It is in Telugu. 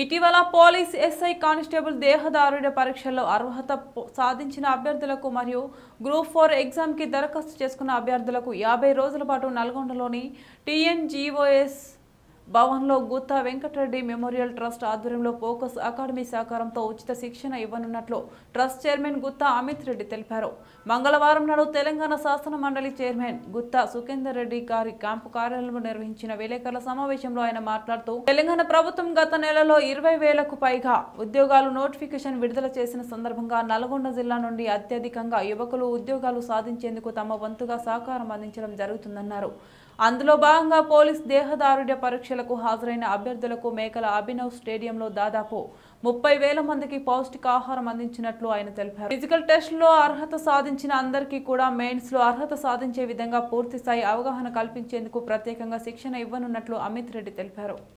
ఇటీవల పోలీస్ ఎస్ఐ కానిస్టేబుల్ దేహదారుడి పరీక్షల్లో అర్హత సాధించిన అభ్యర్థులకు మరియు గ్రూప్ ఫోర్ ఎగ్జామ్కి దరఖాస్తు చేసుకున్న అభ్యర్థులకు యాభై రోజుల పాటు నల్గొండలోని టీఎన్జీఓఎస్ భవన్లో గుత్తా వెంకటరెడ్డి మెమోరియల్ ట్రస్ట్ ఆధ్వర్యంలో ఫోకస్ అకాడమీ సహకారంతో ఉచిత శిక్షణ ఇవ్వనున్నట్లు ట్రస్ట్ చైర్మన్ గుత్తా అమిత్ రెడ్డి తెలిపారు మంగళవారం నాడు తెలంగాణ శాసన మండలి చైర్మన్ గుత్తా సుఖేందర్ రెడ్డి గారి క్యాంపు కార్యాలయంలో నిర్వహించిన విలేకరుల సమావేశంలో ఆయన మాట్లాడుతూ తెలంగాణ ప్రభుత్వం గత నెలలో ఇరవై వేలకు పైగా ఉద్యోగాలు నోటిఫికేషన్ విడుదల చేసిన సందర్భంగా నల్గొండ జిల్లా నుండి అత్యధికంగా యువకులు ఉద్యోగాలు సాధించేందుకు తమ వంతుగా సహకారం అందించడం జరుగుతుందన్నారు అందులో భాగంగా పోలీస్ దేహదారుఢ్య పరీక్షలకు హాజరైన అభ్యర్థులకు మేకల అభినవ్ స్టేడియంలో దాదాపు ముప్పై వేల మందికి పౌష్టికాహారం అందించినట్లు ఆయన తెలిపారు ఫిజికల్ టెస్ట్లో అర్హత సాధించిన అందరికీ కూడా మెయిన్స్ లో అర్హత సాధించే విధంగా పూర్తిస్థాయి అవగాహన కల్పించేందుకు ప్రత్యేకంగా శిక్షణ ఇవ్వనున్నట్లు అమిత్ రెడ్డి తెలిపారు